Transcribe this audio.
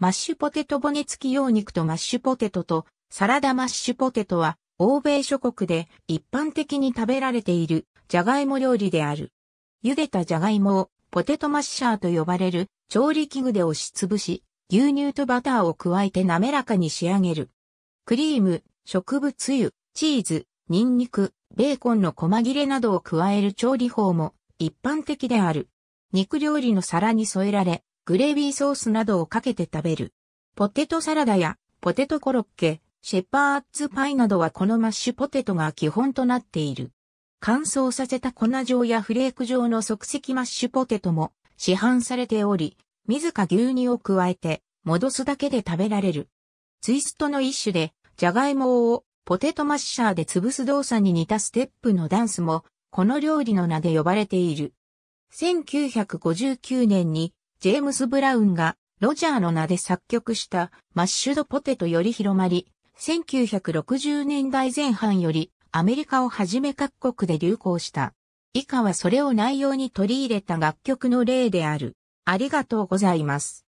マッシュポテト骨付き用肉とマッシュポテトとサラダマッシュポテトは欧米諸国で一般的に食べられているジャガイモ料理である。茹でたジャガイモをポテトマッシャーと呼ばれる調理器具で押しつぶし、牛乳とバターを加えて滑らかに仕上げる。クリーム、植物油、チーズ、ニンニク、ベーコンの細切れなどを加える調理法も一般的である。肉料理の皿に添えられ、グレービーソースなどをかけて食べる。ポテトサラダやポテトコロッケ、シェパーツパイなどはこのマッシュポテトが基本となっている。乾燥させた粉状やフレーク状の即席マッシュポテトも市販されており、自ら牛乳を加えて戻すだけで食べられる。ツイストの一種で、ジャガイモをポテトマッシャーで潰す動作に似たステップのダンスも、この料理の名で呼ばれている。1959年にジェームス・ブラウンがロジャーの名で作曲したマッシュドポテトより広まり、1960年代前半よりアメリカをはじめ各国で流行した。以下はそれを内容に取り入れた楽曲の例である。ありがとうございます。